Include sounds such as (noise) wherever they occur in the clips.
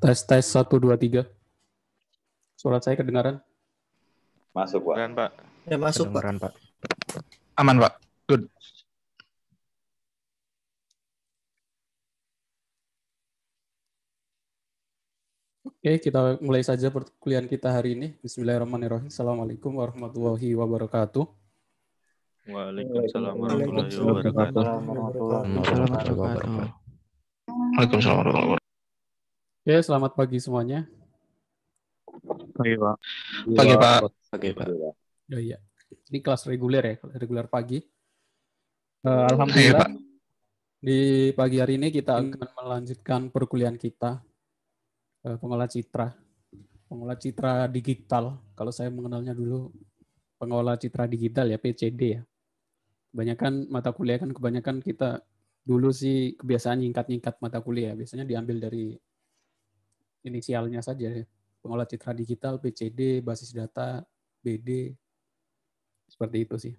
Tes tes satu dua tiga. Suara saya kedengaran? Masuk pak. Kedengaran pak. Ya masuk kedengaran, pak. pak. Aman pak. Good. Oke, kita mulai saja perkuliahan kita hari ini. Bismillahirrahmanirrahim. Assalamualaikum warahmatullahi wabarakatuh. Waalaikumsalam warahmatullahi wabarakatuh. Waalaikumsalam warahmatullahi wabarakatuh. Oke, ya, selamat pagi semuanya. Pagi, Pak. Iya, pagi, Pak. Pagi, Pak. Oh, iya. Ini kelas reguler ya, reguler pagi. Uh, Alhamdulillah. Pagi, Di pagi hari ini kita akan melanjutkan perkuliahan kita uh, eh, pengolah citra. Pengolah citra digital. Kalau saya mengenalnya dulu pengolah citra digital ya PCD ya. Kebanyakan mata kuliah kan kebanyakan kita dulu sih kebiasaan nyingkat-nyingkat mata kuliah biasanya diambil dari inisialnya saja ya. Pengolah citra digital, PCD, basis data, BD, seperti itu sih.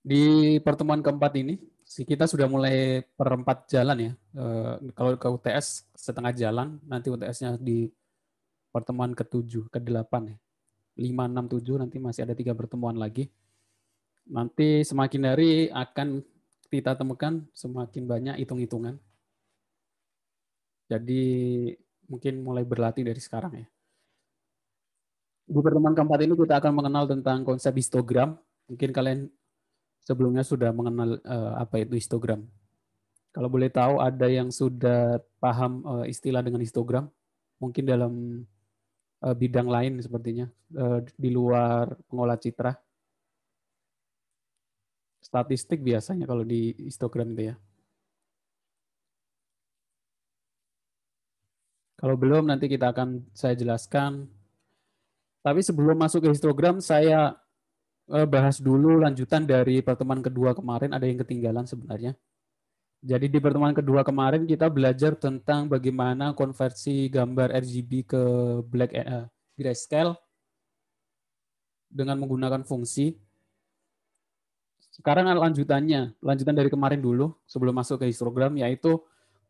Di pertemuan keempat ini, kita sudah mulai perempat jalan ya. E, kalau ke UTS setengah jalan, nanti UTS-nya di pertemuan ke-7, ke-8 ya. 5, 6, 7, nanti masih ada tiga pertemuan lagi. Nanti semakin hari akan kita temukan semakin banyak hitung-hitungan jadi mungkin mulai berlatih dari sekarang ya. Di pertemuan keempat ini kita akan mengenal tentang konsep histogram. Mungkin kalian sebelumnya sudah mengenal uh, apa itu histogram. Kalau boleh tahu ada yang sudah paham uh, istilah dengan histogram? Mungkin dalam uh, bidang lain sepertinya uh, di luar pengolah citra. Statistik biasanya kalau di histogram itu ya. Kalau belum nanti kita akan saya jelaskan. Tapi sebelum masuk ke histogram saya eh, bahas dulu lanjutan dari pertemuan kedua kemarin ada yang ketinggalan sebenarnya. Jadi di pertemuan kedua kemarin kita belajar tentang bagaimana konversi gambar RGB ke black uh, grayscale dengan menggunakan fungsi. Sekarang lanjutannya, lanjutan dari kemarin dulu sebelum masuk ke histogram yaitu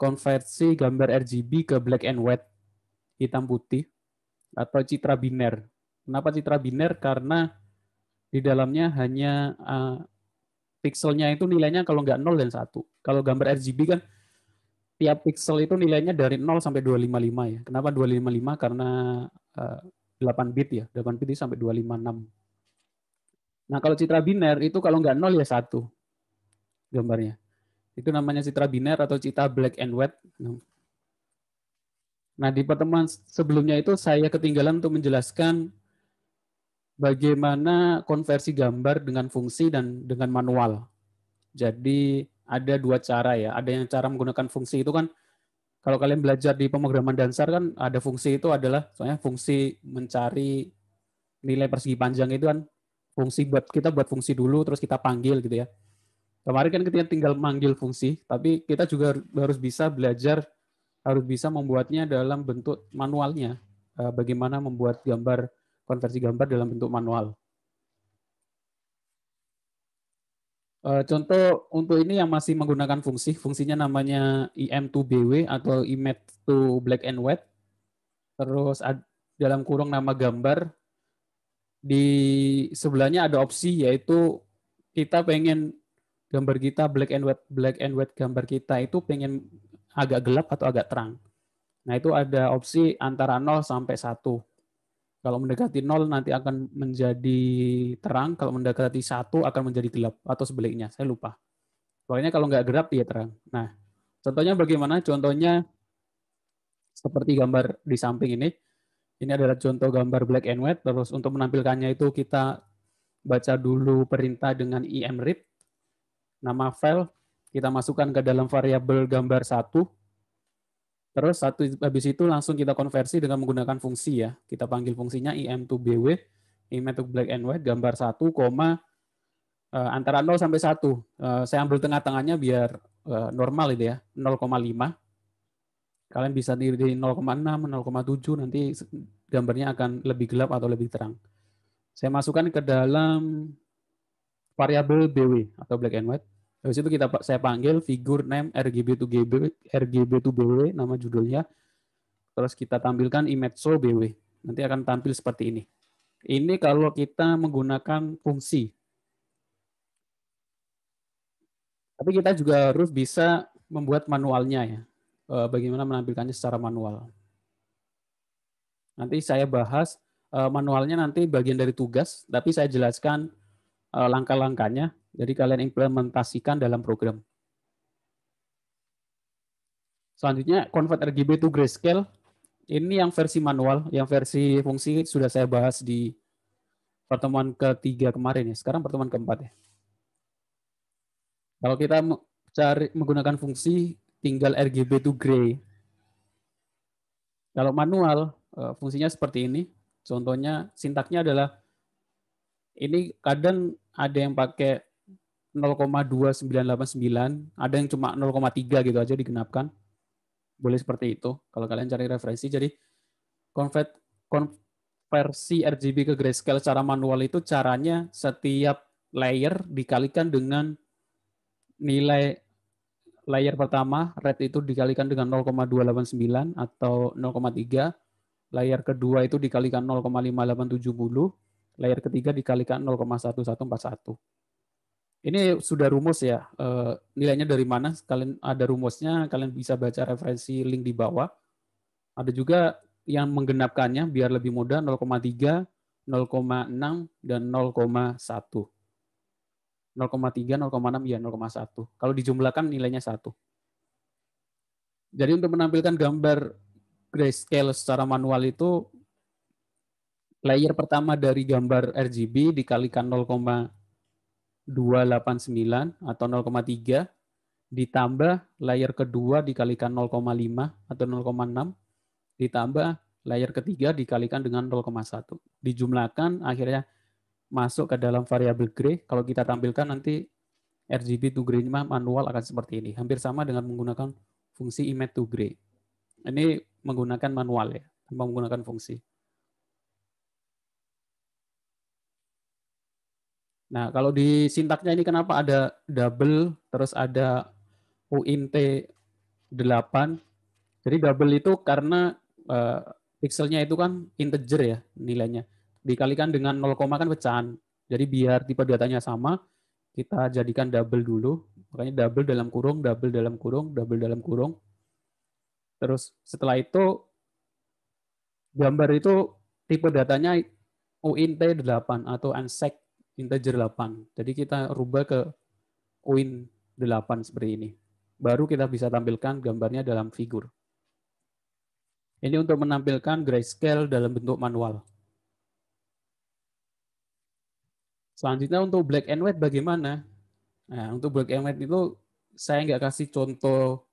konversi gambar RGB ke black and white, hitam putih, atau citra biner. Kenapa citra biner? Karena di dalamnya hanya uh, pixelnya itu nilainya kalau nggak 0 dan 1. Kalau gambar RGB kan tiap pixel itu nilainya dari 0 sampai 255 ya. Kenapa 255? Karena uh, eh, 8 bit ya. 8 bit sampai 256. Nah, kalau citra biner itu kalau nggak 0 ya 1 gambarnya. Itu namanya citra biner atau citra black and white. Nah, di pertemuan sebelumnya itu saya ketinggalan untuk menjelaskan bagaimana konversi gambar dengan fungsi dan dengan manual. Jadi ada dua cara ya. Ada yang cara menggunakan fungsi itu kan kalau kalian belajar di pemrograman dasar kan ada fungsi itu adalah soalnya fungsi mencari nilai persegi panjang itu kan fungsi buat kita buat fungsi dulu terus kita panggil gitu ya. Kemarin kan kita tinggal manggil fungsi, tapi kita juga harus bisa belajar, harus bisa membuatnya dalam bentuk manualnya. Eh, bagaimana membuat gambar, konversi gambar dalam bentuk manual. Eh, contoh untuk ini yang masih menggunakan fungsi, fungsinya namanya im2bw atau image to black and white. Terus dalam kurung nama gambar, di sebelahnya ada opsi yaitu kita pengen gambar kita black and white black and white gambar kita itu pengen agak gelap atau agak terang. Nah, itu ada opsi antara 0 sampai 1. Kalau mendekati 0 nanti akan menjadi terang, kalau mendekati 1 akan menjadi gelap atau sebaliknya. Saya lupa. Pokoknya kalau nggak gelap ya terang. Nah, contohnya bagaimana? Contohnya seperti gambar di samping ini. Ini adalah contoh gambar black and white. Terus untuk menampilkannya itu kita baca dulu perintah dengan rip nama file, kita masukkan ke dalam variabel gambar satu. Terus satu habis itu langsung kita konversi dengan menggunakan fungsi ya. Kita panggil fungsinya im2bw, im 2 black and white gambar satu koma eh, antara 0 sampai 1. Eh, saya ambil tengah-tengahnya biar eh, normal itu ya, 0,5. Kalian bisa di 0,6, 0,7 nanti gambarnya akan lebih gelap atau lebih terang. Saya masukkan ke dalam variabel BW atau black and white. Habis itu kita saya panggil figur name RGB to GB RGB to BW nama judulnya. Terus kita tampilkan image show BW. Nanti akan tampil seperti ini. Ini kalau kita menggunakan fungsi. Tapi kita juga harus bisa membuat manualnya ya. E, bagaimana menampilkannya secara manual. Nanti saya bahas e, manualnya nanti bagian dari tugas, tapi saya jelaskan Eh, langkah-langkahnya. Jadi kalian implementasikan dalam program. Selanjutnya convert RGB to grayscale. Ini yang versi manual, yang versi fungsi sudah saya bahas di pertemuan ketiga kemarin ya. Sekarang pertemuan keempat ya. Kalau kita cari menggunakan fungsi tinggal RGB to gray. Kalau manual eh, fungsinya seperti ini. Contohnya sintaknya adalah ini kadang ada yang pakai 0,2989, ada yang cuma 0,3 gitu aja digenapkan. Boleh seperti itu kalau kalian cari referensi. Jadi convert konversi RGB ke grayscale secara manual itu caranya setiap layer dikalikan dengan nilai layer pertama red itu dikalikan dengan 0,289 atau 0,3, layer kedua itu dikalikan 0,5870 layer ketiga dikalikan 0,1141. Ini sudah rumus ya, eh, nilainya dari mana, kalian ada rumusnya, kalian bisa baca referensi link di bawah. Ada juga yang menggenapkannya biar lebih mudah 0,3, 0,6, dan 0,1. 0,3, 0,6, ya 0,1. Kalau dijumlahkan nilainya 1. Jadi untuk menampilkan gambar grayscale secara manual itu layer pertama dari gambar RGB dikalikan 0,289 atau 0,3 ditambah layer kedua dikalikan 0,5 atau 0,6 ditambah layer ketiga dikalikan dengan 0,1. Dijumlahkan akhirnya masuk ke dalam variabel gray. Kalau kita tampilkan nanti RGB to gray manual akan seperti ini. Hampir sama dengan menggunakan fungsi image to gray. Ini menggunakan manual ya, tanpa menggunakan fungsi. Nah, kalau di sintaknya ini kenapa ada double, terus ada uint 8. Jadi double itu karena uh, pixelnya itu kan integer ya nilainya. Dikalikan dengan 0, kan pecahan. Jadi biar tipe datanya sama, kita jadikan double dulu. Makanya double dalam kurung, double dalam kurung, double dalam kurung. Terus setelah itu, gambar itu tipe datanya uint 8 atau unsec integer 8. Jadi kita rubah ke win 8 seperti ini. Baru kita bisa tampilkan gambarnya dalam figur. Ini untuk menampilkan grayscale dalam bentuk manual. Selanjutnya untuk black and white bagaimana? Nah, untuk black and white itu saya nggak kasih contoh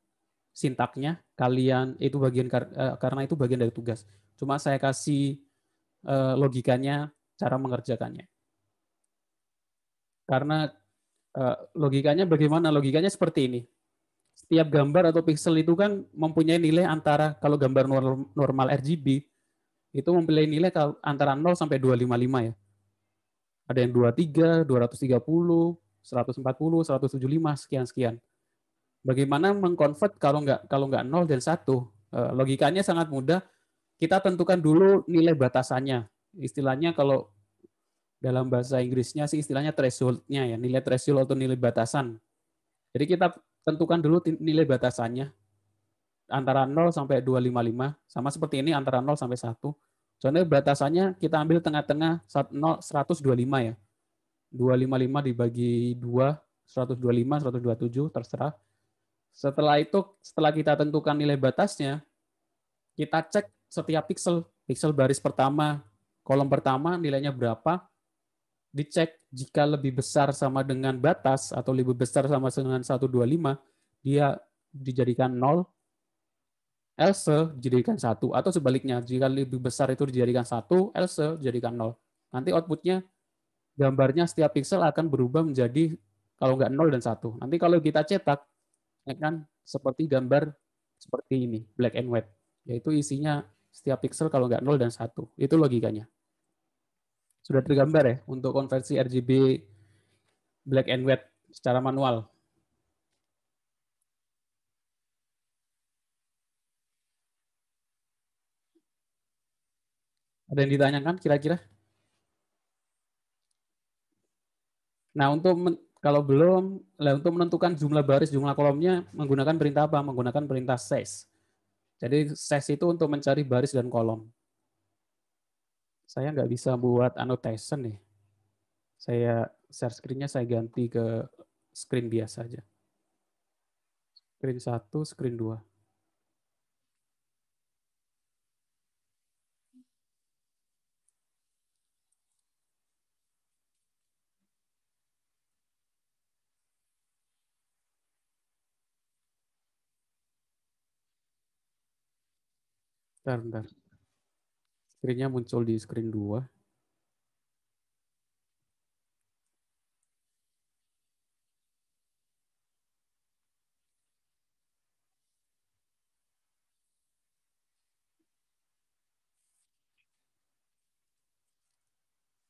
sintaknya. Kalian itu bagian eh, karena itu bagian dari tugas. Cuma saya kasih eh, logikanya cara mengerjakannya. Karena uh, logikanya bagaimana? Logikanya seperti ini. Setiap gambar atau pixel itu kan mempunyai nilai antara kalau gambar normal RGB itu mempunyai nilai antara 0 sampai 255 ya. Ada yang 23, 230, 140, 175 sekian-sekian. Bagaimana mengkonvert kalau nggak kalau nggak 0 dan 1? Eh, logikanya sangat mudah. Kita tentukan dulu nilai batasannya. Istilahnya kalau dalam bahasa Inggrisnya sih istilahnya threshold-nya ya nilai threshold atau nilai batasan jadi kita tentukan dulu nilai batasannya antara 0 sampai 255 sama seperti ini antara 0 sampai 1 soalnya batasannya kita ambil tengah-tengah 0 125 ya 255 dibagi 2 125 127 terserah setelah itu setelah kita tentukan nilai batasnya kita cek setiap pixel pixel baris pertama kolom pertama nilainya berapa dicek jika lebih besar sama dengan batas atau lebih besar sama dengan 125, dia dijadikan 0, else dijadikan 1, atau sebaliknya, jika lebih besar itu dijadikan 1, else dijadikan 0. Nanti outputnya, gambarnya setiap pixel akan berubah menjadi kalau nggak 0 dan 1. Nanti kalau kita cetak, ya kan seperti gambar seperti ini, black and white, yaitu isinya setiap pixel kalau nggak 0 dan 1. Itu logikanya sudah tergambar ya untuk konversi RGB black and white secara manual. Ada yang ditanyakan kira-kira? Nah, untuk kalau belum, lah untuk menentukan jumlah baris, jumlah kolomnya menggunakan perintah apa? Menggunakan perintah size. Jadi size itu untuk mencari baris dan kolom saya nggak bisa buat annotation nih. Saya share screen-nya saya ganti ke screen biasa aja. Screen 1, screen 2. Bentar, bentar. Screennya muncul di screen 2.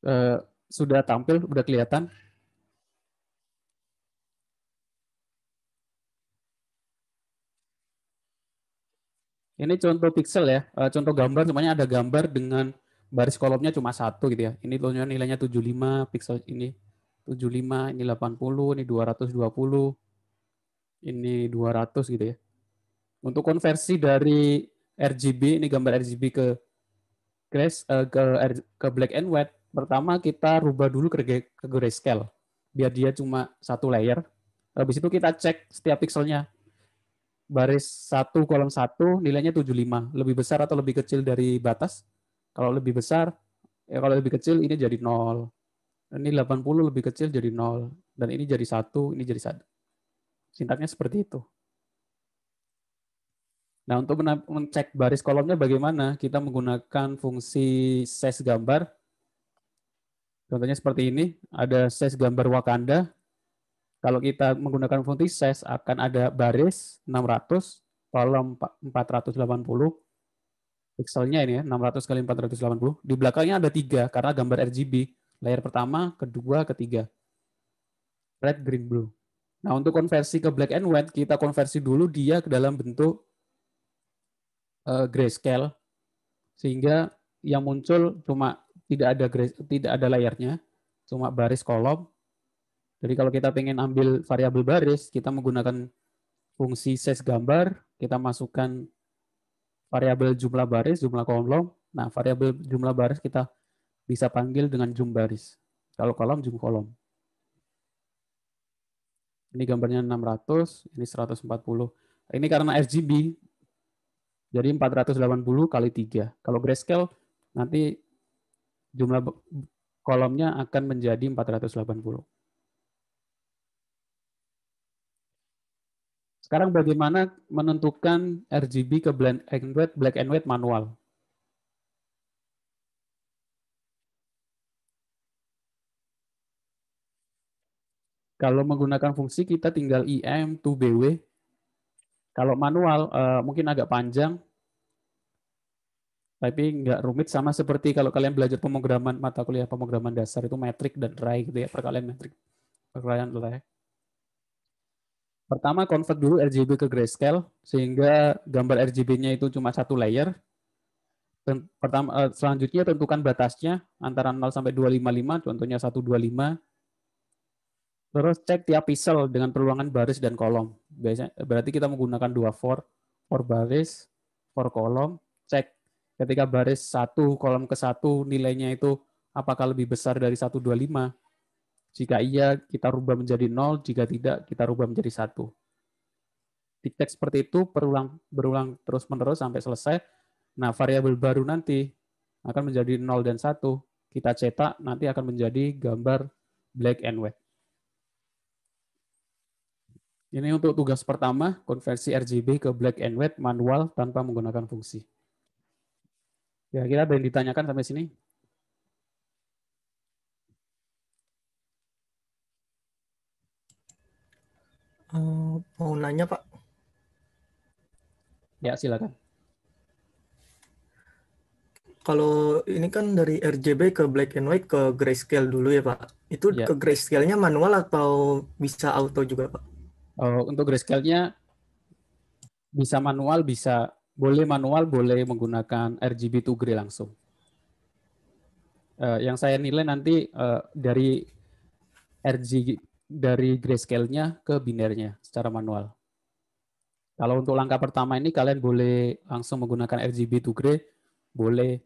Uh, eh, sudah tampil, sudah kelihatan. Ini contoh pixel ya, uh, contoh gambar semuanya ada gambar dengan baris kolomnya cuma satu gitu ya. Ini tentunya nilainya 75 pixel ini 75, ini 80, ini 220, ini 200 gitu ya. Untuk konversi dari RGB ini gambar RGB ke grays uh, eh, ke ke black and white, pertama kita rubah dulu ke, ke grayscale biar dia cuma satu layer. Habis itu kita cek setiap pixelnya baris 1 kolom 1 nilainya 75. Lebih besar atau lebih kecil dari batas? Kalau lebih besar, ya kalau lebih kecil ini jadi 0. Ini 80 lebih kecil jadi 0. Dan ini jadi 1, ini jadi 1. Sintaknya seperti itu. Nah, untuk mencek baris kolomnya bagaimana? Kita menggunakan fungsi size gambar. Contohnya seperti ini, ada size gambar Wakanda. Kalau kita menggunakan fungsi size akan ada baris 600, kolom 480, pixelnya ini ya, 600 kali 480. Di belakangnya ada tiga karena gambar RGB. Layar pertama, kedua, ketiga. Red, green, blue. Nah, untuk konversi ke black and white, kita konversi dulu dia ke dalam bentuk uh, grayscale. Sehingga yang muncul cuma tidak ada tidak ada layarnya, cuma baris kolom, jadi kalau kita pengen ambil variabel baris, kita menggunakan fungsi size gambar, kita masukkan variabel jumlah baris, jumlah kolom. Nah, variabel jumlah baris kita bisa panggil dengan jumlah baris. Kalau kolom, jumlah kolom. Ini gambarnya 600, ini 140. Ini karena RGB, jadi 480 kali 3. Kalau grayscale, nanti jumlah kolomnya akan menjadi 480. Sekarang bagaimana menentukan RGB ke blend and white, black and white manual? Kalau menggunakan fungsi kita tinggal im to bw Kalau manual eh, mungkin agak panjang, tapi nggak rumit sama seperti kalau kalian belajar pemrograman mata kuliah pemrograman dasar itu metrik dan ray gitu ya perkalian metrik perkalian rai. Pertama convert dulu RGB ke grayscale sehingga gambar RGB-nya itu cuma satu layer. Pertama, eh, selanjutnya tentukan batasnya antara 0 sampai 255, contohnya 125. Terus cek tiap pixel dengan perluangan baris dan kolom. Biasanya berarti kita menggunakan dua for, for baris, for kolom. Cek ketika baris satu kolom ke satu nilainya itu apakah lebih besar dari 125 jika iya, kita rubah menjadi nol. Jika tidak, kita rubah menjadi satu. Diktek seperti itu berulang, berulang terus-menerus sampai selesai. Nah, variabel baru nanti akan menjadi nol dan satu. Kita cetak, nanti akan menjadi gambar black and white. Ini untuk tugas pertama, konversi RGB ke black and white manual tanpa menggunakan fungsi. Ya, kira ada yang ditanyakan sampai sini? Eh, mau nanya Pak? Ya silakan. Kalau ini kan dari RGB ke black and white ke grayscale dulu ya Pak. Itu ya. ke grayscale-nya manual atau bisa auto juga Pak? Eh, untuk grayscale-nya bisa manual, bisa boleh manual, boleh menggunakan RGB to gray langsung. Eh, yang saya nilai nanti dari RGB dari grayscale-nya ke binernya secara manual. Kalau untuk langkah pertama ini kalian boleh langsung menggunakan RGB to gray, boleh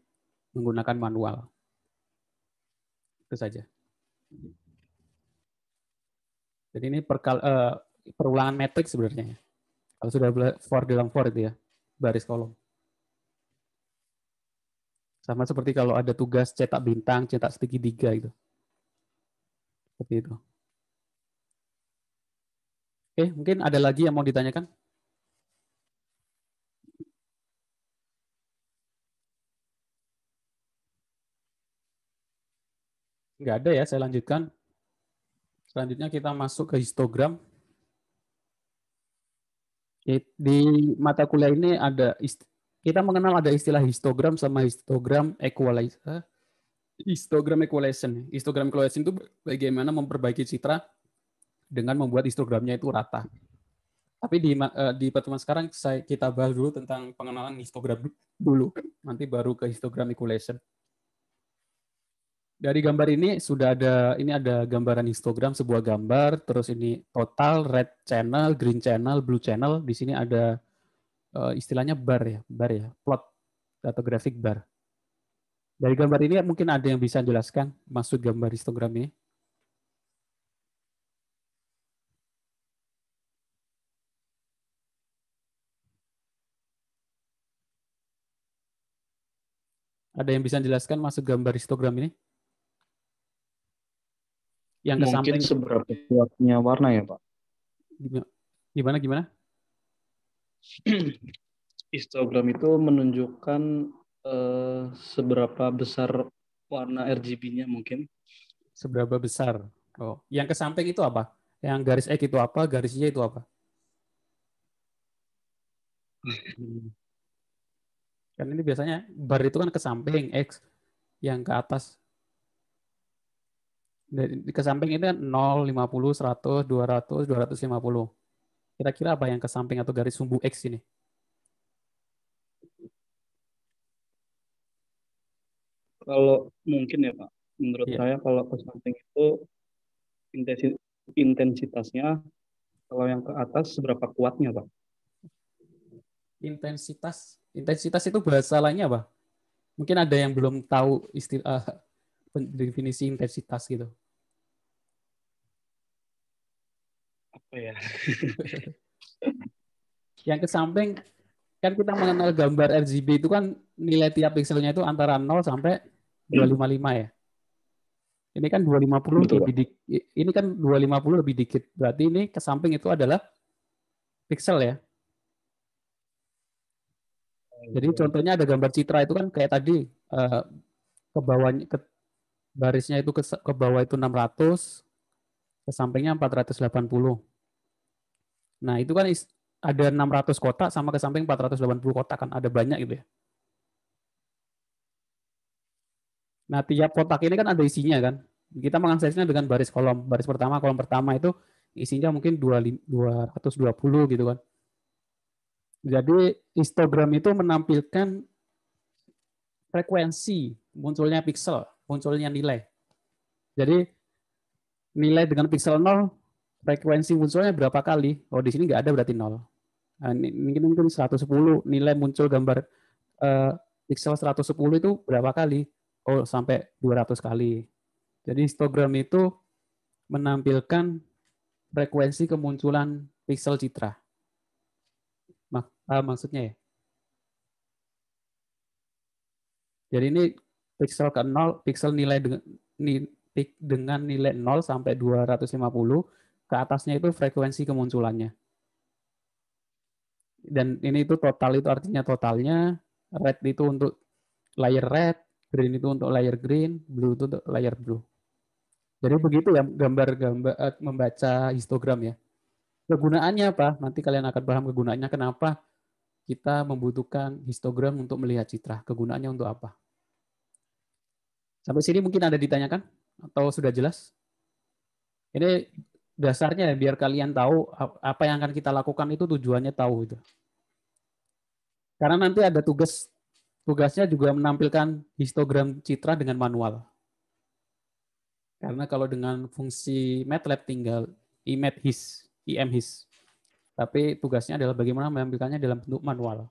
menggunakan manual. Itu saja. Jadi ini perkal, uh, perulangan matriks sebenarnya. Ya. Kalau sudah for dalam for itu ya, baris kolom. Sama seperti kalau ada tugas cetak bintang, cetak segitiga gitu. Seperti itu. Oke, mungkin ada lagi yang mau ditanyakan? Nggak ada ya, saya lanjutkan. Selanjutnya kita masuk ke histogram. Di mata kuliah ini ada kita mengenal ada istilah histogram sama histogram equalizer. Histogram equalization. Histogram equalization itu bagaimana memperbaiki citra dengan membuat histogramnya itu rata. Tapi di eh, di pertemuan sekarang saya kita bahas dulu tentang pengenalan histogram dulu, nanti baru ke histogram equalization. Dari gambar ini sudah ada ini ada gambaran histogram sebuah gambar, terus ini total red channel, green channel, blue channel. Di sini ada uh, istilahnya bar ya, bar ya, plot atau grafik bar. Dari gambar ini mungkin ada yang bisa jelaskan maksud gambar histogram ini. Ada yang bisa jelaskan masuk gambar histogram ini? Yang ke Mungkin samping. seberapa kuatnya warna ya, Pak? Gimana gimana? (clears throat) histogram itu menunjukkan eh, seberapa besar warna RGB-nya mungkin. Seberapa besar? Oh, yang ke samping itu apa? Yang garis X itu apa? Garisnya itu apa? Hmm. Kan ini biasanya bar itu kan ke samping X yang ke atas. Dari, ke samping ini kan 0, 50, 100, 200, 250. Kira-kira apa yang ke samping atau garis sumbu X ini? Kalau mungkin ya Pak, menurut yeah. saya kalau ke samping itu intensitasnya kalau yang ke atas seberapa kuatnya Pak? Intensitas Intensitas itu bahasa lainnya apa? Mungkin ada yang belum tahu istilah eh, definisi intensitas gitu. Apa ya? (laughs) yang ke samping kan kita mengenal gambar RGB itu kan nilai tiap pikselnya itu antara 0 sampai 255 ya. Ini kan 250 Betul. lebih di, ini kan 250 lebih dikit. Berarti ini ke samping itu adalah pixel ya. Jadi contohnya ada gambar citra itu kan kayak tadi uh, ke bawahnya ke barisnya itu ke, ke bawah itu 600, ke sampingnya 480. Nah, itu kan is, ada 600 kotak sama ke samping 480 kotak kan ada banyak gitu ya. Nah, tiap kotak ini kan ada isinya kan. Kita mengaksesnya dengan baris kolom. Baris pertama, kolom pertama itu isinya mungkin 220 gitu kan. Jadi histogram itu menampilkan frekuensi munculnya pixel, munculnya nilai. Jadi nilai dengan pixel 0, frekuensi munculnya berapa kali? Oh, di sini nggak ada berarti 0. Nah, mungkin mungkin 110 nilai muncul gambar eh, pixel piksel 110 itu berapa kali? Oh, sampai 200 kali. Jadi histogram itu menampilkan frekuensi kemunculan pixel citra. Paham eh, maksudnya ya? Jadi ini pixel ke 0, pixel nilai dengan, nilai 0 sampai 250, ke atasnya itu frekuensi kemunculannya. Dan ini itu total itu artinya totalnya, red itu untuk layer red, green itu untuk layer green, blue itu untuk layer blue. Jadi begitu ya gambar-gambar eh, membaca histogram ya. Kegunaannya apa? Nanti kalian akan paham kegunaannya kenapa kita membutuhkan histogram untuk melihat citra. Kegunaannya untuk apa? Sampai sini mungkin ada ditanyakan atau sudah jelas? Ini dasarnya biar kalian tahu apa yang akan kita lakukan itu tujuannya tahu itu. Karena nanti ada tugas tugasnya juga menampilkan histogram citra dengan manual. Karena kalau dengan fungsi MATLAB tinggal image his, im his tapi tugasnya adalah bagaimana mengambilkannya dalam bentuk manual.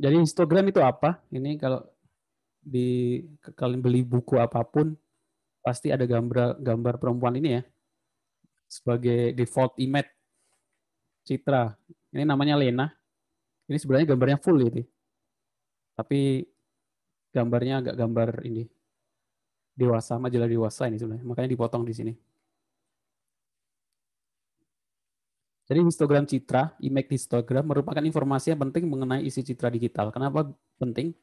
Jadi histogram itu apa? Ini kalau di kalian beli buku apapun pasti ada gambar gambar perempuan ini ya sebagai default image Citra. Ini namanya Lena. Ini sebenarnya gambarnya full ini. Tapi gambarnya agak gambar ini dewasa majalah dewasa ini sebenarnya. Makanya dipotong di sini. Jadi histogram citra, image histogram merupakan informasi yang penting mengenai isi citra digital. Kenapa penting?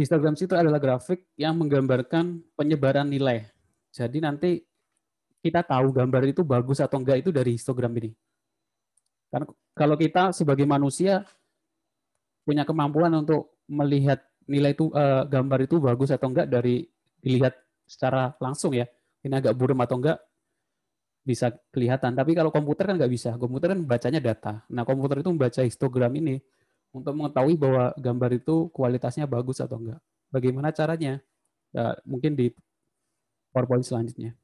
Histogram citra adalah grafik yang menggambarkan penyebaran nilai. Jadi nanti kita tahu gambar itu bagus atau enggak itu dari histogram ini. Karena kalau kita sebagai manusia punya kemampuan untuk melihat nilai itu eh, gambar itu bagus atau enggak dari dilihat secara langsung ya. Ini agak buram atau enggak bisa kelihatan. Tapi kalau komputer kan nggak bisa. Komputer kan bacanya data. Nah, komputer itu membaca histogram ini untuk mengetahui bahwa gambar itu kualitasnya bagus atau enggak. Bagaimana caranya? Nah, mungkin di PowerPoint selanjutnya.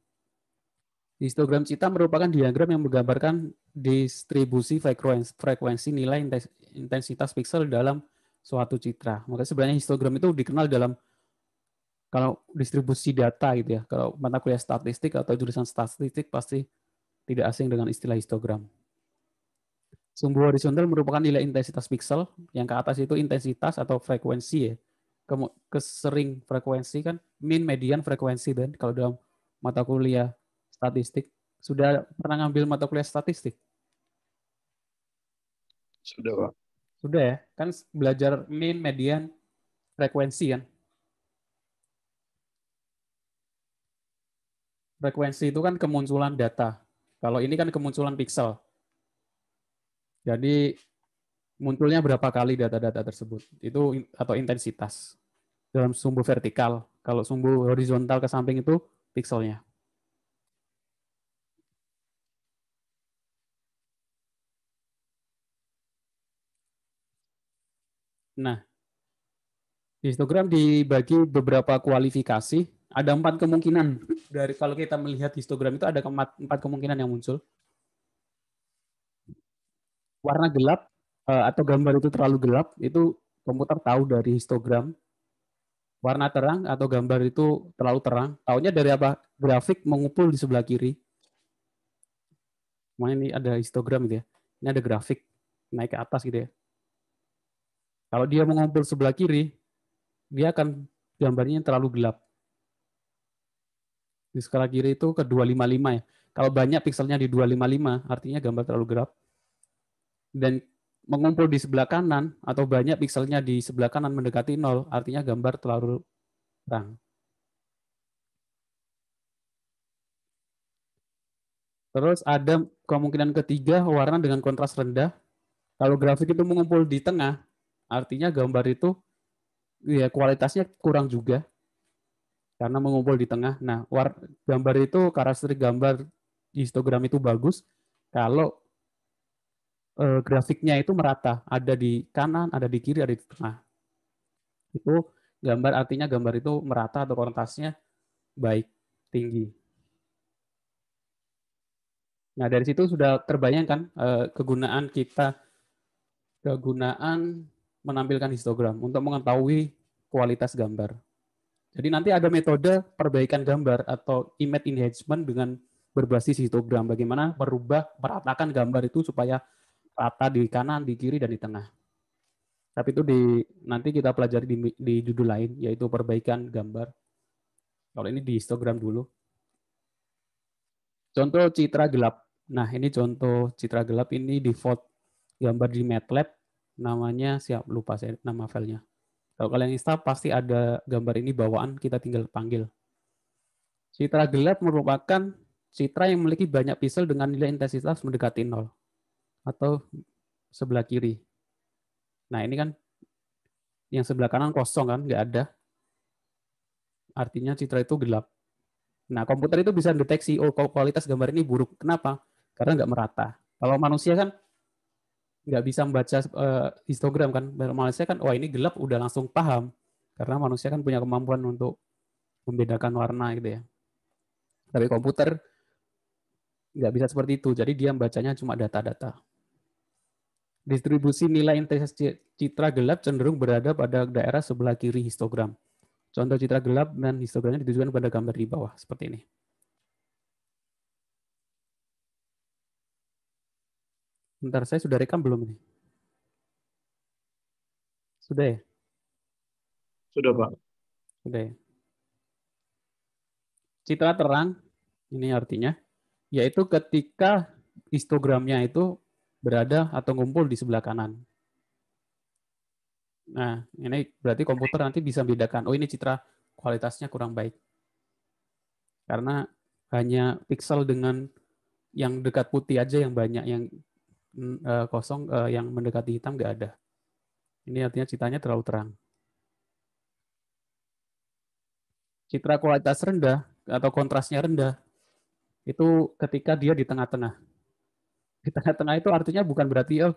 Histogram cita merupakan diagram yang menggambarkan distribusi frekuensi, frekuensi nilai intensitas piksel dalam suatu citra. Maka sebenarnya histogram itu dikenal dalam kalau distribusi data gitu ya, kalau mata kuliah statistik atau jurusan statistik pasti tidak asing dengan istilah histogram. Sumbu horizontal merupakan nilai intensitas piksel, yang ke atas itu intensitas atau frekuensi ya. Kesering frekuensi kan, min, median, frekuensi dan kalau dalam mata kuliah statistik. Sudah pernah ngambil mata kuliah statistik? Sudah, Pak. Sudah ya? Kan belajar min, median, frekuensi kan? Frekuensi itu kan kemunculan data. Kalau ini kan kemunculan pixel. Jadi munculnya berapa kali data-data tersebut. Itu atau intensitas. Dalam sumbu vertikal. Kalau sumbu horizontal ke samping itu pixelnya. Nah, histogram dibagi beberapa kualifikasi ada empat kemungkinan dari kalau kita melihat histogram itu ada empat, empat kemungkinan yang muncul. Warna gelap eh, atau gambar itu terlalu gelap itu komputer tahu dari histogram. Warna terang atau gambar itu terlalu terang, tahunya dari apa? Grafik mengumpul di sebelah kiri. Mana ini ada histogram gitu ya. Ini ada grafik naik ke atas gitu ya. Kalau dia mengumpul sebelah kiri, dia akan gambarnya terlalu gelap. Di skala kiri itu ke 255 ya. Kalau banyak pikselnya di 255, artinya gambar terlalu gelap. Dan mengumpul di sebelah kanan atau banyak pikselnya di sebelah kanan mendekati nol, artinya gambar terlalu terang. Terus ada kemungkinan ketiga warna dengan kontras rendah. Kalau grafik itu mengumpul di tengah, artinya gambar itu ya kualitasnya kurang juga karena mengumpul di tengah. Nah, war, gambar itu karakter gambar histogram itu bagus kalau e, grafiknya itu merata, ada di kanan, ada di kiri, ada di tengah. Itu gambar artinya gambar itu merata atau kontrasnya baik, tinggi. Nah, dari situ sudah terbayangkan e, eh, kegunaan kita kegunaan menampilkan histogram untuk mengetahui kualitas gambar. Jadi nanti ada metode perbaikan gambar atau image enhancement dengan berbasis histogram. Bagaimana merubah, meratakan gambar itu supaya rata di kanan, di kiri, dan di tengah. Tapi itu di nanti kita pelajari di, di judul lain, yaitu perbaikan gambar. Kalau ini di histogram dulu. Contoh citra gelap. Nah, ini contoh citra gelap. Ini default gambar di MATLAB. Namanya, siap, lupa saya nama filenya. Kalau kalian install pasti ada gambar ini bawaan, kita tinggal panggil. Citra gelap merupakan citra yang memiliki banyak pixel dengan nilai intensitas mendekati nol atau sebelah kiri. Nah ini kan yang sebelah kanan kosong kan, nggak ada. Artinya citra itu gelap. Nah komputer itu bisa deteksi oh kualitas gambar ini buruk. Kenapa? Karena nggak merata. Kalau manusia kan nggak bisa membaca uh, histogram kan manusia kan wah ini gelap udah langsung paham karena manusia kan punya kemampuan untuk membedakan warna gitu ya tapi komputer nggak bisa seperti itu jadi dia membacanya cuma data-data distribusi nilai intensitas citra gelap cenderung berada pada daerah sebelah kiri histogram contoh citra gelap dan histogramnya ditujukan pada gambar di bawah seperti ini Bentar, saya sudah rekam belum ini? Sudah ya? Sudah, Pak. Sudah ya? Citra terang, ini artinya, yaitu ketika histogramnya itu berada atau ngumpul di sebelah kanan. Nah, ini berarti komputer nanti bisa membedakan, oh ini citra kualitasnya kurang baik. Karena hanya pixel dengan yang dekat putih aja yang banyak, yang Eh, kosong eh, yang mendekati hitam nggak ada. Ini artinya citanya terlalu terang. Citra kualitas rendah atau kontrasnya rendah itu ketika dia di tengah-tengah. Di tengah-tengah itu artinya bukan berarti oh,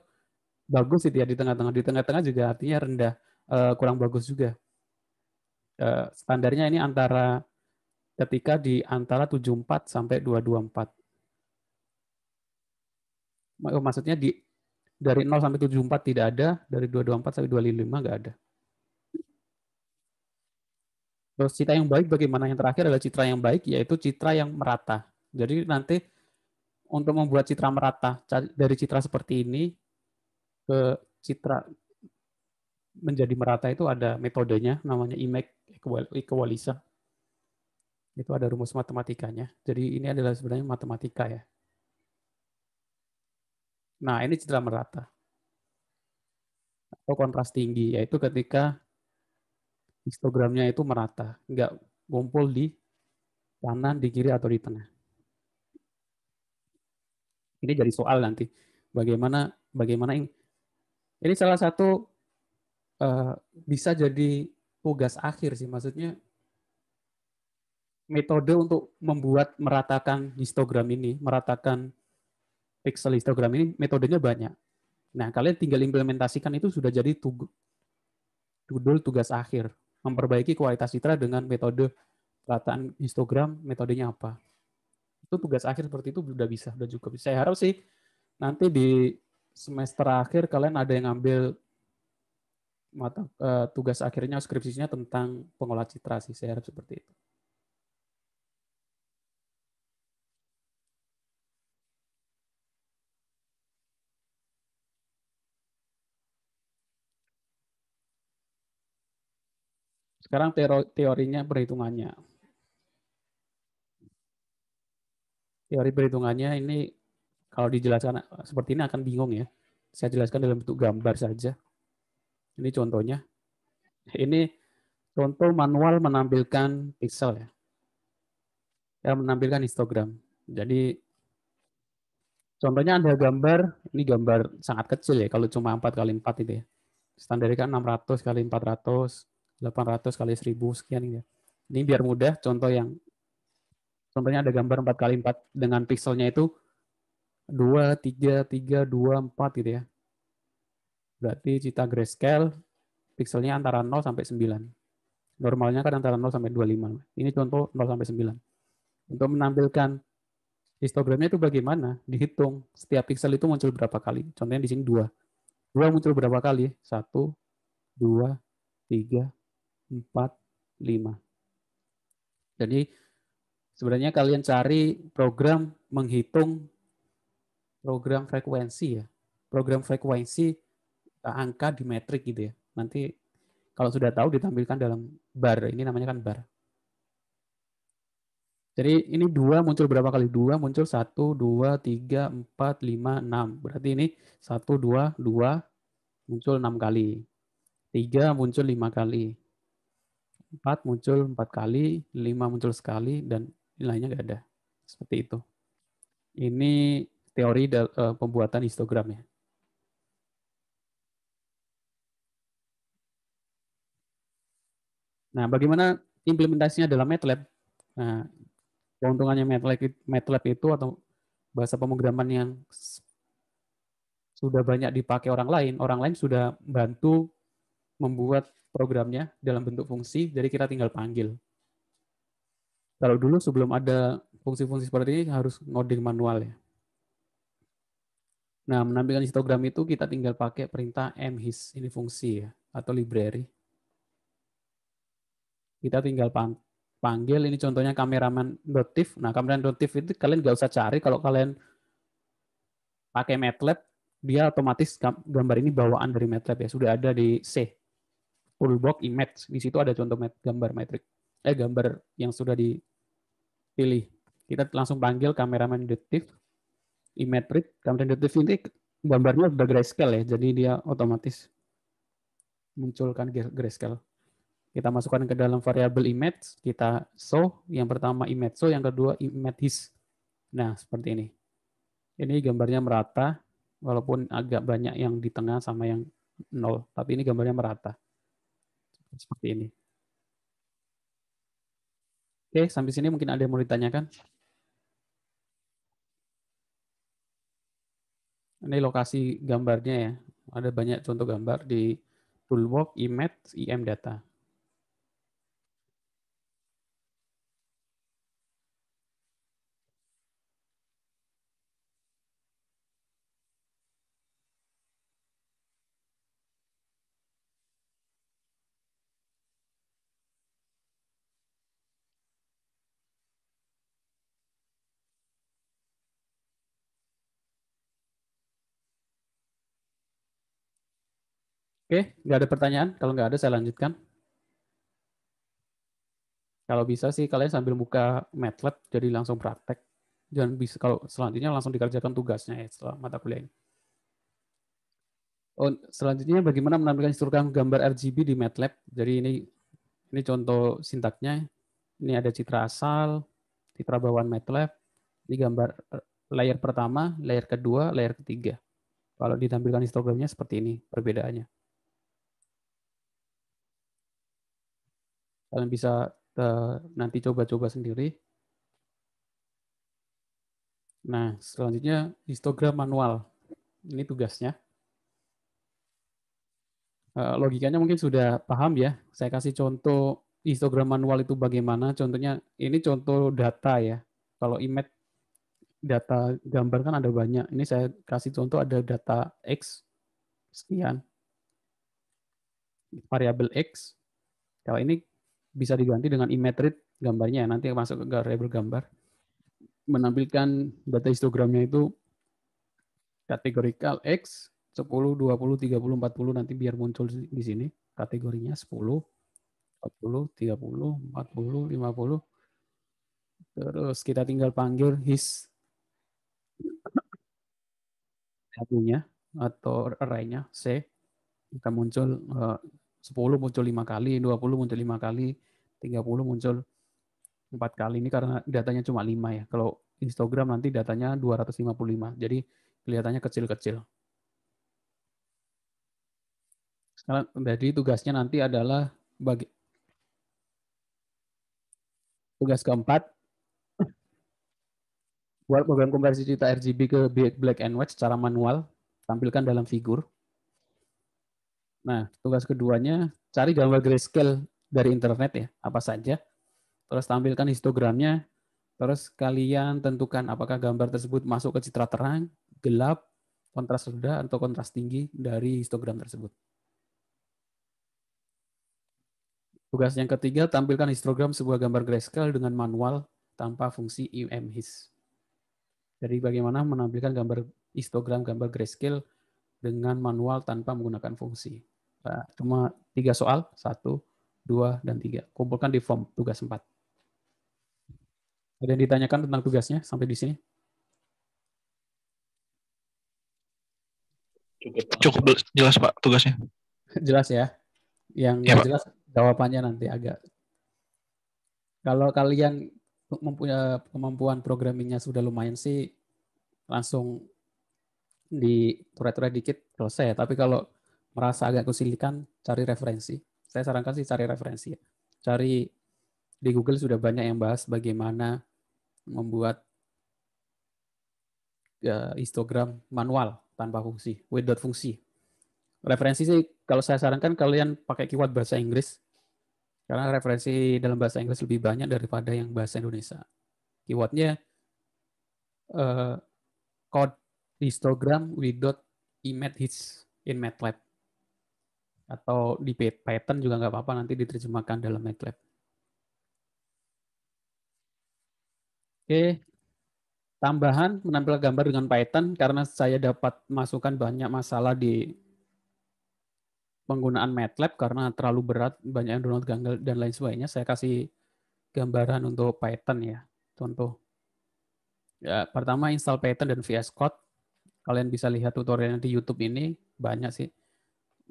bagus itu ya di tengah-tengah. Di tengah-tengah juga artinya rendah, eh, kurang bagus juga. standarnya ini antara ketika di antara 74 sampai 224 maksudnya di dari 0 sampai 74 tidak ada, dari 224 sampai 255 nggak ada. Terus citra yang baik bagaimana? Yang terakhir adalah citra yang baik yaitu citra yang merata. Jadi nanti untuk membuat citra merata dari citra seperti ini ke citra menjadi merata itu ada metodenya namanya IMEC equalizer. Itu ada rumus matematikanya. Jadi ini adalah sebenarnya matematika ya. Nah, ini cedera merata atau kontras tinggi, yaitu ketika histogramnya itu merata, nggak kumpul di kanan, di kiri, atau di tengah. Ini jadi soal nanti, bagaimana bagaimana ini. Ini salah satu uh, bisa jadi tugas akhir sih, maksudnya metode untuk membuat meratakan histogram ini, meratakan pixel histogram ini metodenya banyak. Nah, kalian tinggal implementasikan itu sudah jadi tug tugas akhir. Memperbaiki kualitas citra dengan metode perataan histogram, metodenya apa. Itu tugas akhir seperti itu sudah bisa, sudah cukup. Saya harap sih nanti di semester akhir kalian ada yang ambil mata uh, tugas akhirnya skripsinya tentang pengolah citra sih. Saya harap seperti itu. Sekarang teorinya perhitungannya. Teori perhitungannya ini kalau dijelaskan seperti ini akan bingung ya. Saya jelaskan dalam bentuk gambar saja. Ini contohnya. Ini contoh manual menampilkan pixel ya. Yang menampilkan histogram. Jadi contohnya ada gambar, ini gambar sangat kecil ya kalau cuma 4 kali 4 itu ya. Standarnya kan 600 kali 400 800 kali 1000 sekian gitu ya. Ini biar mudah contoh yang contohnya ada gambar 4 kali 4 dengan pixelnya itu 2 3 3 2 4 gitu ya. Berarti cita grayscale pixelnya antara 0 sampai 9. Normalnya kan antara 0 sampai 25. Ini contoh 0 sampai 9. Untuk menampilkan histogramnya itu bagaimana? Dihitung setiap pixel itu muncul berapa kali. Contohnya di sini 2. 2 muncul berapa kali? 1 2 3 empat, lima. Jadi sebenarnya kalian cari program menghitung program frekuensi ya. Program frekuensi angka di metrik gitu ya. Nanti kalau sudah tahu ditampilkan dalam bar. Ini namanya kan bar. Jadi ini dua muncul berapa kali? Dua muncul satu, dua, tiga, empat, lima, enam. Berarti ini satu, dua, dua muncul enam kali. Tiga muncul lima kali. 4 muncul 4 kali, 5 muncul sekali, dan nilainya nggak ada. Seperti itu. Ini teori eh, pembuatan histogram ya. Nah, bagaimana implementasinya dalam MATLAB? Nah, keuntungannya MATLAB, MATLAB itu atau bahasa pemrograman yang sudah banyak dipakai orang lain, orang lain sudah bantu membuat programnya dalam bentuk fungsi, jadi kita tinggal panggil. Kalau dulu sebelum ada fungsi-fungsi seperti ini harus ngoding manual ya. Nah, menampilkan histogram itu kita tinggal pakai perintah mhis, ini fungsi ya, atau library. Kita tinggal panggil, ini contohnya tif. Nah, tif itu kalian nggak usah cari, kalau kalian pakai MATLAB, dia otomatis gambar ini bawaan dari MATLAB ya, sudah ada di C full block image. Di situ ada contoh gambar matrix Eh, gambar yang sudah dipilih. Kita langsung panggil kameramen induktif, imetrik. kameramen induktif ini gambarnya sudah grayscale ya, jadi dia otomatis munculkan grayscale. Kita masukkan ke dalam variabel image, kita show, yang pertama image show, yang kedua image his. Nah, seperti ini. Ini gambarnya merata, walaupun agak banyak yang di tengah sama yang nol, tapi ini gambarnya merata seperti ini. Oke, sampai sini mungkin ada yang mau ditanyakan. Ini lokasi gambarnya ya. Ada banyak contoh gambar di Toolbox, image IM Data. Oke, nggak ada pertanyaan? Kalau nggak ada, saya lanjutkan. Kalau bisa sih kalian sambil buka MATLAB, jadi langsung praktek. Jangan bisa kalau selanjutnya langsung dikerjakan tugasnya ya setelah mata kuliah ini. Oh, selanjutnya bagaimana menampilkan histogram gambar RGB di MATLAB. Jadi ini ini contoh sintaknya. Ini ada citra asal, citra bawaan MATLAB. Ini gambar eh, layer pertama, layer kedua, layer ketiga. Kalau ditampilkan histogramnya seperti ini perbedaannya. Kalian bisa uh, nanti coba-coba sendiri. Nah, selanjutnya histogram manual. Ini tugasnya. Uh, logikanya mungkin sudah paham ya. Saya kasih contoh histogram manual itu bagaimana. Contohnya ini contoh data ya. Kalau image data gambar kan ada banyak. Ini saya kasih contoh ada data X sekian. Variabel X. Kalau ini bisa diganti dengan imetrit gambarnya ya. Nanti masuk ke variable gambar Menampilkan data histogramnya itu kategorikal X 10, 20, 30, 40 nanti biar muncul di sini kategorinya 10, 40, 30, 40, 50. Terus kita tinggal panggil his satunya atau arraynya C. Kita muncul eh, 10 muncul 5 kali, 20 muncul 5 kali, 30 muncul 4 kali. Ini karena datanya cuma 5 ya. Kalau Instagram nanti datanya 255. Jadi kelihatannya kecil-kecil. Sekarang, jadi tugasnya nanti adalah bagi tugas keempat buat program konversi cerita RGB ke black and white secara manual tampilkan dalam figur Nah, tugas keduanya cari gambar grayscale dari internet ya, apa saja. Terus tampilkan histogramnya. Terus kalian tentukan apakah gambar tersebut masuk ke citra terang, gelap, kontras rendah, atau kontras tinggi dari histogram tersebut. Tugas yang ketiga, tampilkan histogram sebuah gambar grayscale dengan manual tanpa fungsi imhis. Jadi bagaimana menampilkan gambar histogram gambar grayscale dengan manual tanpa menggunakan fungsi. Nah, cuma tiga soal, satu, dua, dan tiga. Kumpulkan di form tugas empat. Ada yang ditanyakan tentang tugasnya sampai di sini? Cukup, cukup jelas Pak tugasnya. (laughs) jelas ya. Yang ya, jelas jawabannya nanti agak. Kalau kalian mempunyai kemampuan programmingnya sudah lumayan sih, langsung di turet-turet dikit selesai. Tapi kalau merasa agak kesulitan cari referensi, saya sarankan sih cari referensi ya. Cari di Google sudah banyak yang bahas bagaimana membuat uh, histogram manual tanpa fungsi, without fungsi. Referensi sih kalau saya sarankan kalian pakai keyword bahasa Inggris karena referensi dalam bahasa Inggris lebih banyak daripada yang bahasa Indonesia. Keywordnya uh, code histogram without image in MATLAB atau di Python juga nggak apa-apa nanti diterjemahkan dalam MATLAB. Oke, tambahan menampilkan gambar dengan Python karena saya dapat masukkan banyak masalah di penggunaan MATLAB karena terlalu berat, banyak yang download gagal dan lain sebagainya. Saya kasih gambaran untuk Python ya, contoh. Ya, pertama install Python dan VS Code. Kalian bisa lihat tutorialnya di YouTube ini, banyak sih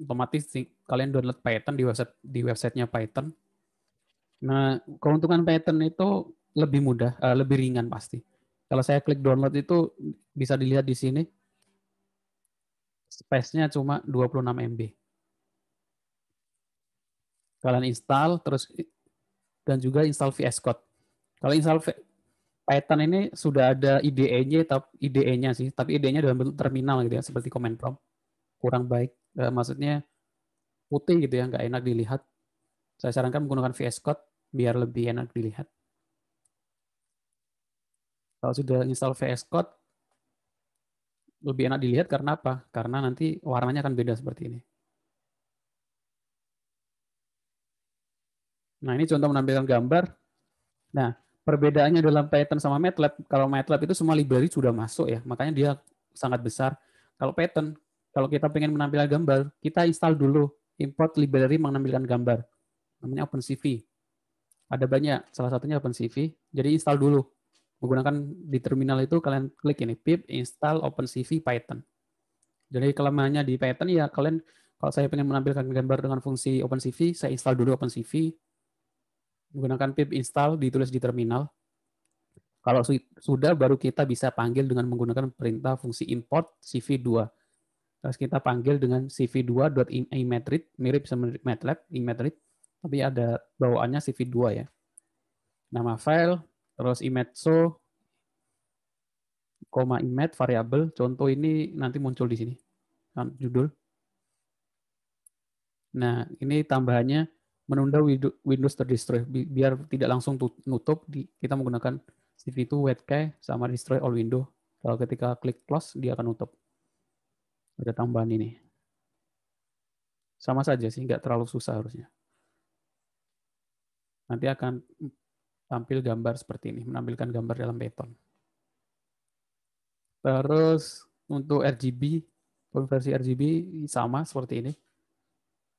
otomatis sih kalian download Python di website di websitenya Python. Nah, keuntungan Python itu lebih mudah, uh, lebih ringan pasti. Kalau saya klik download itu bisa dilihat di sini space-nya cuma 26 MB. Kalian install terus dan juga install VS Code. Kalau install v Python ini sudah ada IDE-nya tapi IDE-nya sih, tapi IDE-nya dalam bentuk terminal gitu ya, seperti command prompt. Kurang baik eh, maksudnya putih gitu ya, nggak enak dilihat. Saya sarankan menggunakan VS Code biar lebih enak dilihat. Kalau sudah install VS Code, lebih enak dilihat karena apa? Karena nanti warnanya akan beda seperti ini. Nah, ini contoh menampilkan gambar. Nah, perbedaannya dalam Python sama MATLAB, kalau MATLAB itu semua library sudah masuk ya, makanya dia sangat besar. Kalau Python, kalau kita pengen menampilkan gambar, kita install dulu import library menampilkan gambar. Namanya OpenCV. Ada banyak, salah satunya OpenCV. Jadi install dulu. Menggunakan di terminal itu kalian klik ini pip install OpenCV Python. Jadi kelemahannya di Python ya kalian kalau saya pengen menampilkan gambar dengan fungsi OpenCV, saya install dulu OpenCV. Menggunakan pip install ditulis di terminal. Kalau sudah baru kita bisa panggil dengan menggunakan perintah fungsi import CV2 Terus kita panggil dengan cv2.imatrid, mirip sama MATLAB, imatrid, tapi ada bawaannya cv2 ya. Nama file, terus imatso, koma imat variabel. Contoh ini nanti muncul di sini, kan, judul. Nah, ini tambahannya menunda Windows terdestroy. Biar tidak langsung nutup, kita menggunakan CV2 WebKey sama destroy all window. Kalau ketika klik close, dia akan nutup. Ada tambahan ini. Sama saja sih, nggak terlalu susah harusnya. Nanti akan tampil gambar seperti ini, menampilkan gambar dalam beton. Terus untuk RGB, konversi RGB sama seperti ini.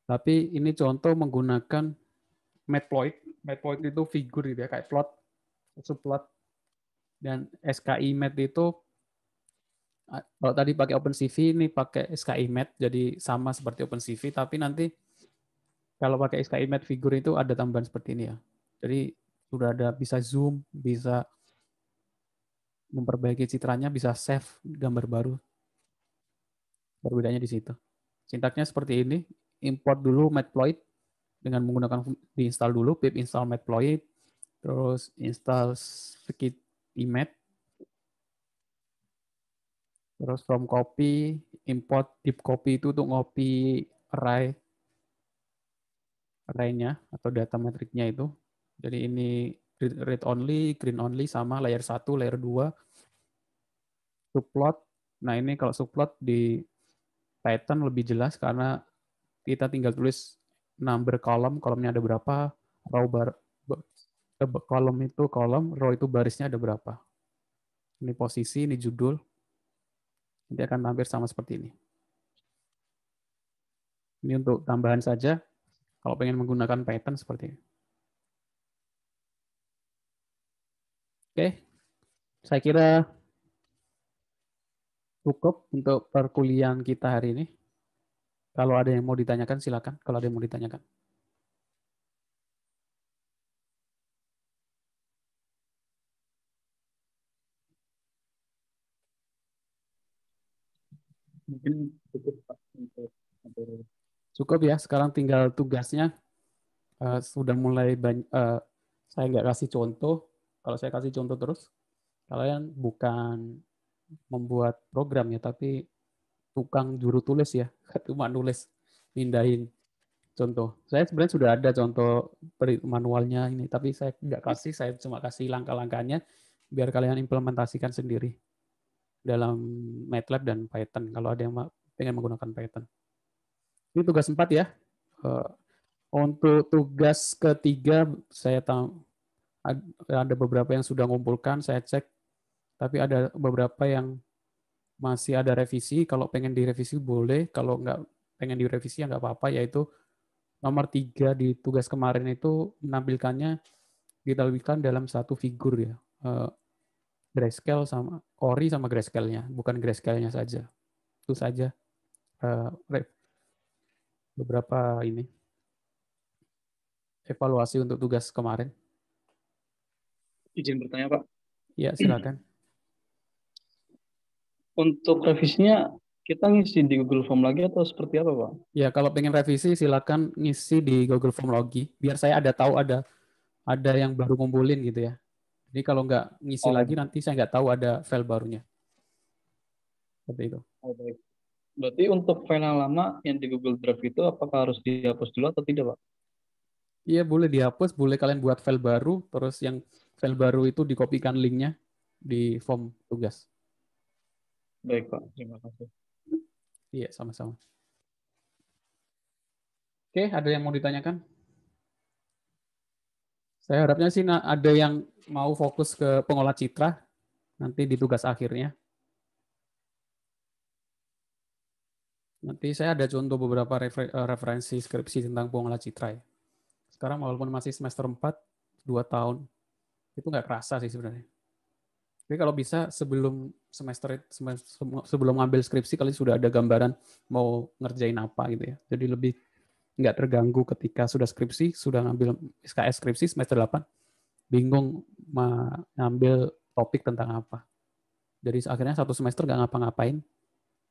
Tapi ini contoh menggunakan matplotlib matplotlib itu figur gitu ya, kayak plot, subplot. Dan SKI mat itu kalau tadi pakai OpenCV ini pakai Mat, jadi sama seperti OpenCV tapi nanti kalau pakai Mat figur itu ada tambahan seperti ini ya. Jadi sudah ada bisa zoom, bisa memperbaiki citranya, bisa save gambar baru. Perbedaannya di situ. Sintaknya seperti ini, import dulu Matplotlib dengan menggunakan diinstal dulu pip install Matplotlib terus install sedikit image Terus from copy, import deep copy itu untuk ngopi array arraynya atau data metriknya itu. Jadi ini read only, green only sama layer 1, layer 2. Subplot. Nah, ini kalau subplot di Python lebih jelas karena kita tinggal tulis number column, kolomnya ada berapa, row bar, kolom eh, itu kolom, row itu barisnya ada berapa. Ini posisi, ini judul, Nanti akan hampir sama seperti ini. Ini untuk tambahan saja, kalau pengen menggunakan pattern seperti ini. Oke, saya kira cukup untuk perkuliahan kita hari ini. Kalau ada yang mau ditanyakan, silakan. Kalau ada yang mau ditanyakan. mungkin cukup Pak cukup ya sekarang tinggal tugasnya uh, sudah mulai banyak uh, eh, saya nggak kasih contoh kalau saya kasih contoh terus kalian bukan membuat program ya tapi tukang juru tulis ya (laughs) cuma nulis mindahin contoh saya sebenarnya sudah ada contoh manualnya ini tapi saya nggak kasih saya cuma kasih langkah-langkahnya biar kalian implementasikan sendiri dalam MATLAB dan Python kalau ada yang pengen menggunakan Python. Ini tugas empat ya. Eh, untuk tugas ketiga saya tahu ada beberapa yang sudah mengumpulkan, saya cek tapi ada beberapa yang masih ada revisi. Kalau pengen direvisi boleh, kalau nggak pengen direvisi ya nggak apa-apa. Yaitu nomor tiga di tugas kemarin itu menampilkannya ditampilkan dalam satu figur ya. Eh, grayscale sama ori sama grayscale-nya, bukan grayscale-nya saja. Itu saja. Uh, beberapa ini evaluasi untuk tugas kemarin. Izin bertanya, Pak. Ya, silakan. (clears throat) Untuk revisinya kita ngisi di Google Form lagi atau seperti apa, Pak? Ya, kalau pengen revisi silakan ngisi di Google Form lagi biar saya ada tahu ada ada yang baru ngumpulin gitu ya. Jadi kalau nggak ngisi oh. lagi nanti saya nggak tahu ada file barunya. Seperti itu. Oh, Berarti untuk file yang lama yang di Google Drive itu apakah harus dihapus dulu atau tidak, Pak? Iya, boleh dihapus, boleh kalian buat file baru, terus yang file baru itu dikopikan linknya di form tugas. Baik, Pak. Terima kasih. Iya, sama-sama. Oke, ada yang mau ditanyakan? Saya harapnya sih ada yang mau fokus ke pengolah citra nanti di tugas akhirnya. Nanti saya ada contoh beberapa eh, referensi skripsi tentang pengolah citra ya. Sekarang walaupun masih semester 4, 2 tahun, itu nggak kerasa sih sebenarnya. Tapi kalau bisa sebelum semester, semester sebelum ngambil skripsi kali sudah ada gambaran mau ngerjain apa gitu ya. Jadi lebih nggak terganggu ketika sudah skripsi, sudah ngambil SKS skripsi semester 8, bingung mengambil topik tentang apa. Jadi akhirnya satu semester gak ngapa-ngapain,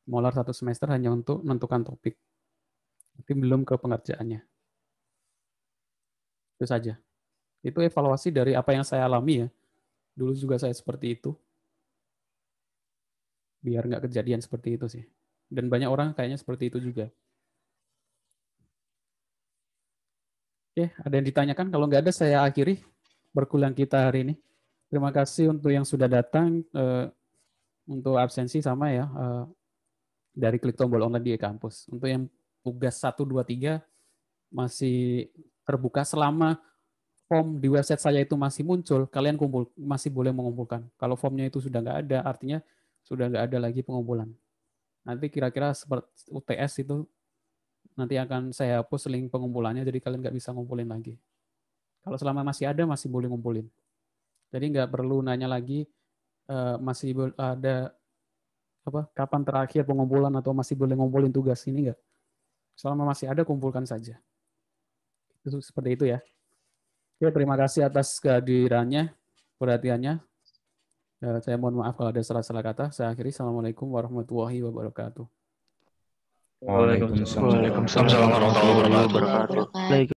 Molar satu semester hanya untuk menentukan topik. Tapi belum ke pengerjaannya. Itu saja. Itu evaluasi dari apa yang saya alami ya. Dulu juga saya seperti itu. Biar nggak kejadian seperti itu sih. Dan banyak orang kayaknya seperti itu juga. Oke, ada yang ditanyakan? Kalau nggak ada, saya akhiri berkuliah kita hari ini. Terima kasih untuk yang sudah datang uh, untuk absensi sama ya uh, dari klik tombol online di e kampus. Untuk yang tugas 1 2 3 masih terbuka selama form di website saya itu masih muncul, kalian kumpul masih boleh mengumpulkan. Kalau formnya itu sudah nggak ada, artinya sudah nggak ada lagi pengumpulan. Nanti kira-kira seperti UTS itu nanti akan saya hapus link pengumpulannya, jadi kalian nggak bisa ngumpulin lagi. Kalau selama masih ada, masih boleh ngumpulin. Jadi nggak perlu nanya lagi uh, masih ada apa kapan terakhir pengumpulan atau masih boleh ngumpulin tugas ini nggak? Selama masih ada, kumpulkan saja. Itu seperti itu ya. Oke, ya, terima kasih atas kehadirannya, perhatiannya. Uh, saya mohon maaf kalau ada salah-salah kata. Saya akhiri. Assalamualaikum warahmatullahi wabarakatuh. Waalaikumsalam warahmatullahi wabarakatuh.